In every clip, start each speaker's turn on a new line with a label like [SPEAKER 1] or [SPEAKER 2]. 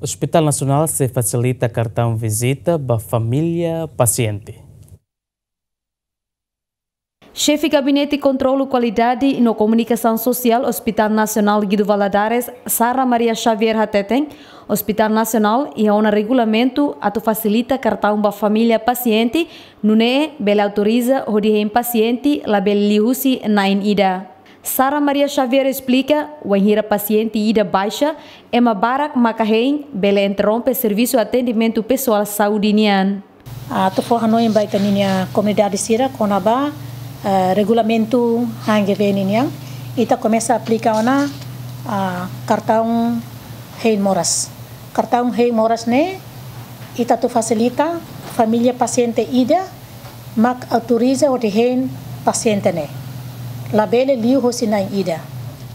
[SPEAKER 1] O Hospital Nacional se facilita cartão visita para família paciente.
[SPEAKER 2] Chefe Gabinete de Controlo Qualidade no Comunicação Social, Hospital Nacional Guido Valadares, Sara Maria Xavier Hateten, Hospital Nacional e a regulamento ato facilita cartão a família paciente, nune bela autoriza rodiem paciente label lihusi na ida. Sara Maria Xavier explica, o enhira paciente ida baixa, é uma barak macarrém, bela interrompe serviço atendimento pessoal saudiniano.
[SPEAKER 3] A ah, tu for hanoi em baita ninia comunidade sira, conaba, eh, regulamento hangue veninia, e ta tá começa a aplicar na cartão rei moras. Cartão rei moras né, e ta tá tu facilita família paciente ida, mac autoriza o rei paciente né. labele liu Rosinã ida.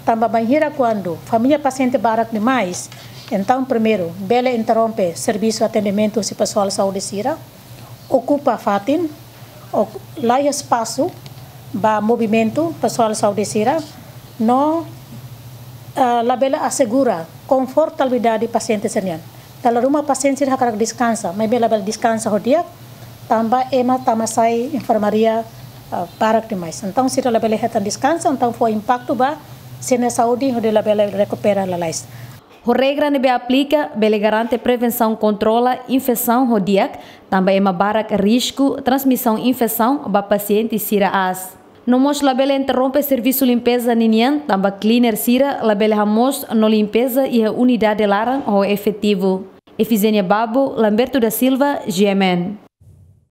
[SPEAKER 3] Tamba banhira quando família paciente barak demais, então primeiro, bele interrompe serviço atendimento si pessoal saúde sira, ocupa fatin, lá espaço ba movimento pessoal saúde sira, no uh, eh, labela assegura confortabilidade paciente senyan. dalam rumah pasien sira karak descansa, mai bela bela descansa hodiak, tamba ema tamasai enfermaria uh, demais. Então, se ela bela reta descansa, então foi impacto ba se na saúde onde ela bela recupera la lais.
[SPEAKER 2] O regra nebe aplica, bele garante prevenção controla infecção rodiac, também é uma barak risco transmissão infecção ba paciente sira as. No mos labela interrompe serviço limpeza ninian, também cleaner sira, labela hamos no limpeza e a unidade laran ou efetivo. Efizênia Babo, Lamberto da Silva, GMN.